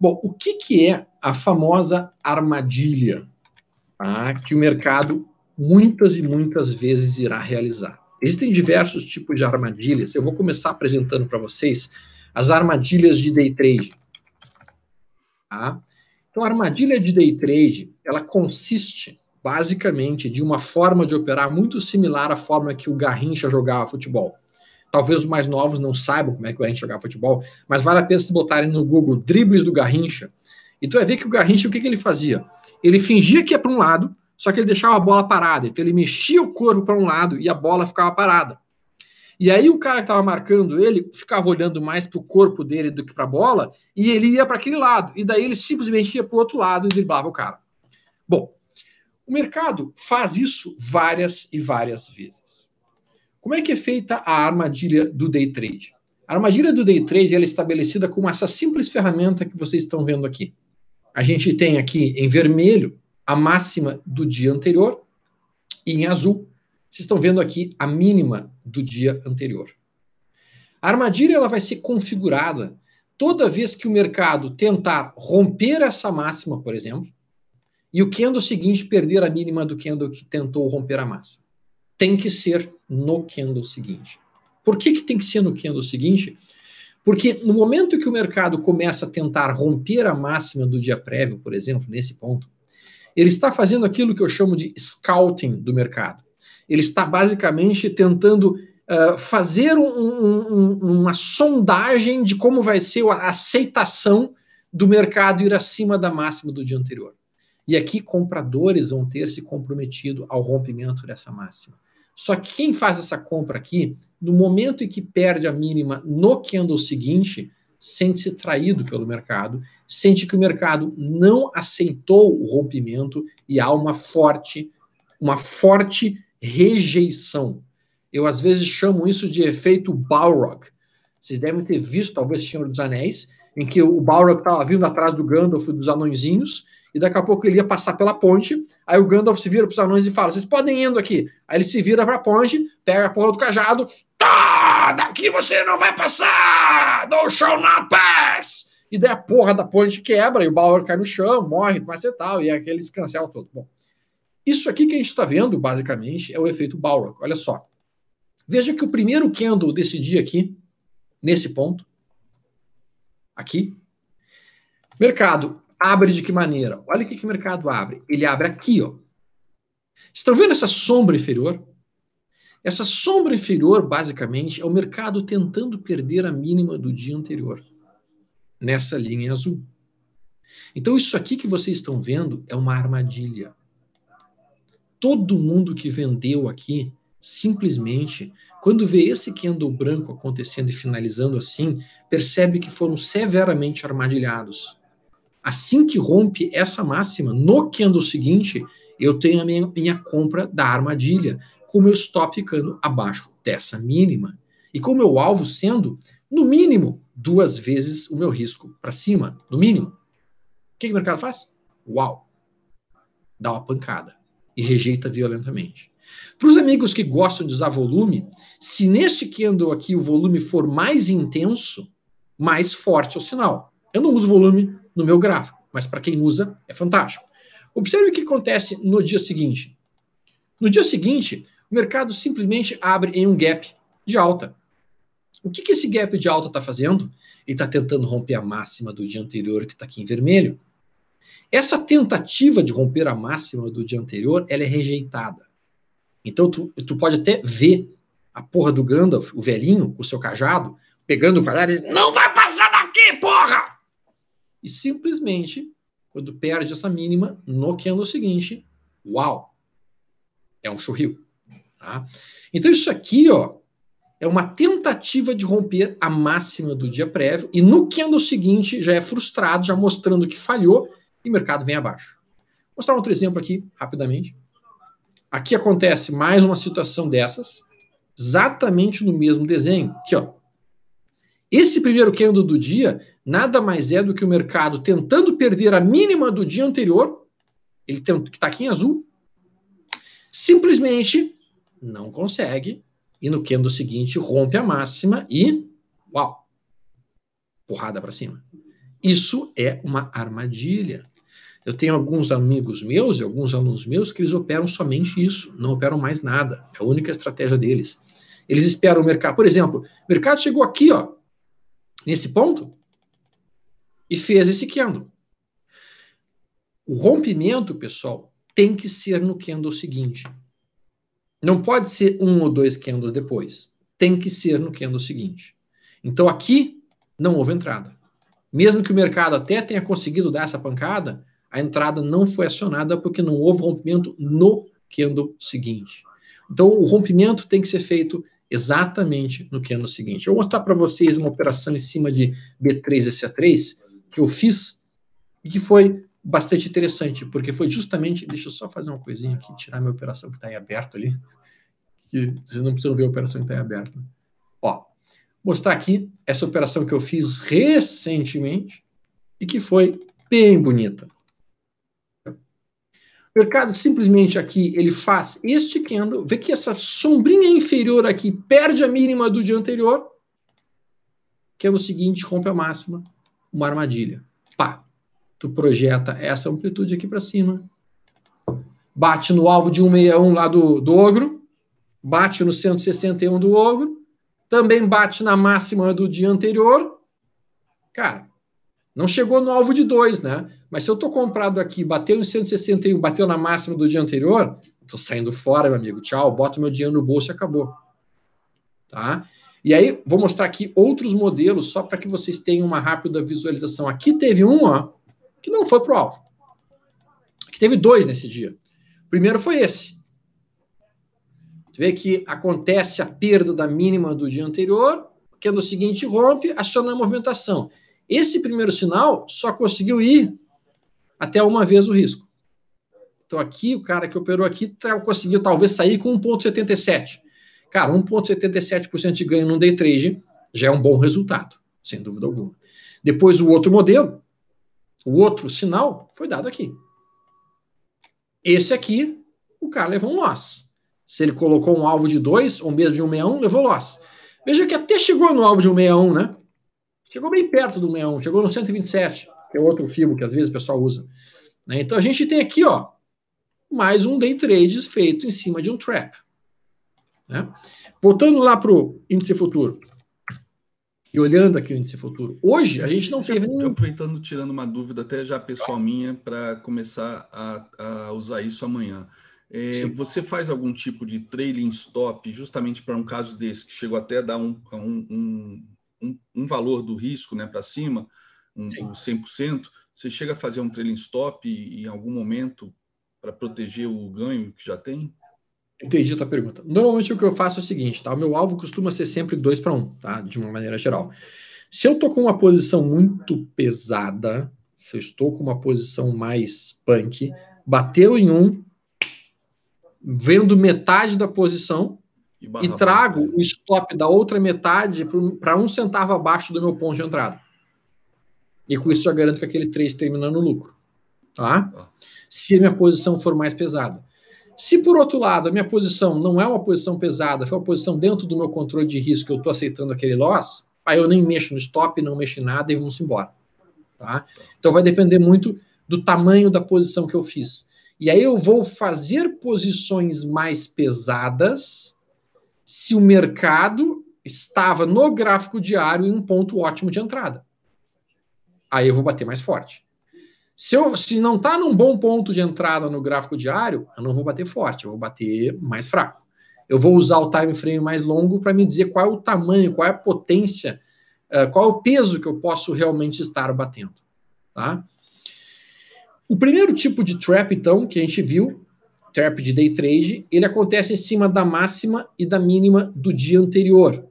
Bom, o que, que é a famosa armadilha tá? que o mercado muitas e muitas vezes irá realizar? Existem diversos tipos de armadilhas. Eu vou começar apresentando para vocês as armadilhas de day trade. Tá? Então, a armadilha de day trade ela consiste basicamente de uma forma de operar muito similar à forma que o Garrincha jogava futebol. Talvez os mais novos não saibam como é que o Garrincha jogava futebol, mas vale a pena se botarem no Google dribles do Garrincha. E tu vai ver que o Garrincha, o que, que ele fazia? Ele fingia que ia para um lado, só que ele deixava a bola parada. Então ele mexia o corpo para um lado e a bola ficava parada. E aí o cara que estava marcando ele ficava olhando mais para o corpo dele do que para a bola e ele ia para aquele lado. E daí ele simplesmente ia para o outro lado e driblava o cara. Bom, o mercado faz isso várias e várias vezes. Como é que é feita a armadilha do day trade? A armadilha do day trade é estabelecida com essa simples ferramenta que vocês estão vendo aqui. A gente tem aqui em vermelho a máxima do dia anterior e em azul vocês estão vendo aqui a mínima do dia anterior. A armadilha ela vai ser configurada toda vez que o mercado tentar romper essa máxima, por exemplo, e o candle seguinte perder a mínima do candle que tentou romper a máxima tem que ser no candle seguinte. Por que, que tem que ser no candle seguinte? Porque no momento que o mercado começa a tentar romper a máxima do dia prévio, por exemplo, nesse ponto, ele está fazendo aquilo que eu chamo de scouting do mercado. Ele está basicamente tentando uh, fazer um, um, uma sondagem de como vai ser a aceitação do mercado ir acima da máxima do dia anterior. E aqui compradores vão ter se comprometido ao rompimento dessa máxima. Só que quem faz essa compra aqui, no momento em que perde a mínima no candle seguinte, sente-se traído pelo mercado, sente que o mercado não aceitou o rompimento e há uma forte, uma forte rejeição. Eu às vezes chamo isso de efeito Balrog. Vocês devem ter visto, talvez, Senhor dos Anéis, em que o Balrog estava vindo atrás do Gandalf e dos anõezinhos, e daqui a pouco ele ia passar pela ponte. Aí o Gandalf se vira para os anões e fala: Vocês podem ir indo aqui. Aí ele se vira para a ponte, pega a porra do cajado, tá! Daqui você não vai passar! No show not pass! E daí a porra da ponte quebra e o Balrog cai no chão, morre, mas e tal, e é aquele escancel todo. Bom, isso aqui que a gente está vendo, basicamente, é o efeito Balrog. Olha só. Veja que o primeiro Kendall decidi aqui, nesse ponto, aqui, mercado abre de que maneira? Olha o que, que o mercado abre. Ele abre aqui, ó. Estão vendo essa sombra inferior? Essa sombra inferior, basicamente, é o mercado tentando perder a mínima do dia anterior, nessa linha azul. Então, isso aqui que vocês estão vendo é uma armadilha. Todo mundo que vendeu aqui, simplesmente, quando vê esse candle branco acontecendo e finalizando assim, percebe que foram severamente armadilhados. Assim que rompe essa máxima, no candle seguinte, eu tenho a minha, minha compra da armadilha, com o meu stop ficando abaixo dessa mínima. E com o meu alvo sendo, no mínimo, duas vezes o meu risco para cima, no mínimo. O que, que o mercado faz? Uau! Dá uma pancada e rejeita violentamente. Para os amigos que gostam de usar volume, se neste candle aqui o volume for mais intenso, mais forte é o sinal. Eu não uso volume no meu gráfico, mas para quem usa é fantástico. Observe o que acontece no dia seguinte. No dia seguinte, o mercado simplesmente abre em um gap de alta. O que, que esse gap de alta está fazendo? Ele está tentando romper a máxima do dia anterior, que está aqui em vermelho. Essa tentativa de romper a máxima do dia anterior, ela é rejeitada. Então, tu, tu pode até ver a porra do Gandalf, o velhinho, o seu cajado, pegando o quadrado e diz, não vai e simplesmente, quando perde essa mínima, no candle seguinte, uau, é um churril. Tá? Então isso aqui ó, é uma tentativa de romper a máxima do dia prévio e no candle seguinte já é frustrado, já mostrando que falhou e o mercado vem abaixo. Vou mostrar outro exemplo aqui, rapidamente. Aqui acontece mais uma situação dessas, exatamente no mesmo desenho, aqui ó, esse primeiro candle do dia nada mais é do que o mercado tentando perder a mínima do dia anterior, ele tem, que está aqui em azul, simplesmente não consegue, e no candle seguinte rompe a máxima e uau! Porrada para cima. Isso é uma armadilha. Eu tenho alguns amigos meus e alguns alunos meus que eles operam somente isso, não operam mais nada. É a única estratégia deles. Eles esperam o mercado. Por exemplo, o mercado chegou aqui, ó, nesse ponto e fez esse Kendo. O rompimento, pessoal, tem que ser no Kendo seguinte. Não pode ser um ou dois Kendos depois. Tem que ser no Kendo seguinte. Então aqui não houve entrada. Mesmo que o mercado até tenha conseguido dar essa pancada, a entrada não foi acionada porque não houve rompimento no Kendo seguinte. Então o rompimento tem que ser feito exatamente no que é no seguinte. Eu vou mostrar para vocês uma operação em cima de B3SA3 que eu fiz e que foi bastante interessante, porque foi justamente. Deixa eu só fazer uma coisinha aqui, tirar minha operação que está em aberto ali. Que vocês não precisam ver a operação que está em aberto. Ó, mostrar aqui essa operação que eu fiz recentemente e que foi bem bonita mercado simplesmente aqui ele faz este candle, vê que essa sombrinha inferior aqui perde a mínima do dia anterior, é o seguinte rompe a máxima, uma armadilha. Pá. Tu projeta essa amplitude aqui para cima, bate no alvo de 161 lá do, do ogro, bate no 161 do ogro, também bate na máxima do dia anterior. Cara, não chegou no alvo de 2, né? Mas se eu estou comprado aqui, bateu em 161, bateu na máxima do dia anterior, estou saindo fora, meu amigo. Tchau, boto meu dinheiro no bolso e acabou. Tá? E aí, vou mostrar aqui outros modelos, só para que vocês tenham uma rápida visualização. Aqui teve um, ó, que não foi para o alvo. Aqui teve dois nesse dia. O primeiro foi esse. Tu vê que acontece a perda da mínima do dia anterior, que é no seguinte rompe, aciona a movimentação. Esse primeiro sinal só conseguiu ir até uma vez o risco. Então aqui, o cara que operou aqui conseguiu talvez sair com 1,77. Cara, 1,77% de ganho num day trade já é um bom resultado, sem dúvida alguma. Depois o outro modelo, o outro sinal, foi dado aqui. Esse aqui, o cara levou um loss. Se ele colocou um alvo de 2 ou mesmo de 1,61, levou loss. Veja que até chegou no alvo de 1,61, né? Chegou bem perto do 61, chegou no 127, que é outro FIBO que às vezes o pessoal usa. Né? Então a gente tem aqui, ó, mais um day trade feito em cima de um trap. Né? Voltando lá para o índice futuro. E olhando aqui o índice futuro. Hoje a gente não teve nenhum. Aproveitando, tirando uma dúvida até já pessoal minha para começar a, a, usar isso amanhã. É, você faz algum tipo de trailing stop justamente para um caso desse que chegou até a dar um, um, um um, um valor do risco né, para cima, um, Sim. 100%, você chega a fazer um trailing stop e, em algum momento para proteger o ganho que já tem? Entendi a tua pergunta. Normalmente o que eu faço é o seguinte, tá? O meu alvo costuma ser sempre 2 para 1, tá? De uma maneira geral. Se eu tô com uma posição muito pesada, se eu estou com uma posição mais punk, bateu em um, vendo metade da posição, e, trago o stop da outra metade para um centavo abaixo do meu ponto de entrada. E com isso já garanto que aquele 3 termina no lucro. Tá? Ah. Se a minha posição for mais pesada. Se por outro lado a minha posição não é uma posição pesada, foi uma posição dentro do meu controle de risco, eu estou aceitando aquele loss, aí eu nem mexo no stop, não mexo em nada e vamos embora. Tá? Então vai depender muito do tamanho da posição que eu fiz. E aí eu vou fazer posições mais pesadas se o mercado estava no gráfico diário em um ponto ótimo de entrada. Aí eu vou bater mais forte. Se, eu, se não está num bom ponto de entrada no gráfico diário, eu não vou bater forte, eu vou bater mais fraco. Eu vou usar o time frame mais longo para me dizer qual é o tamanho, qual é a potência, eh, qual é o peso que eu posso realmente estar batendo. Tá? O primeiro tipo de trap, então, que a gente viu trap de day trade, ele acontece em cima da máxima e da mínima do dia anterior.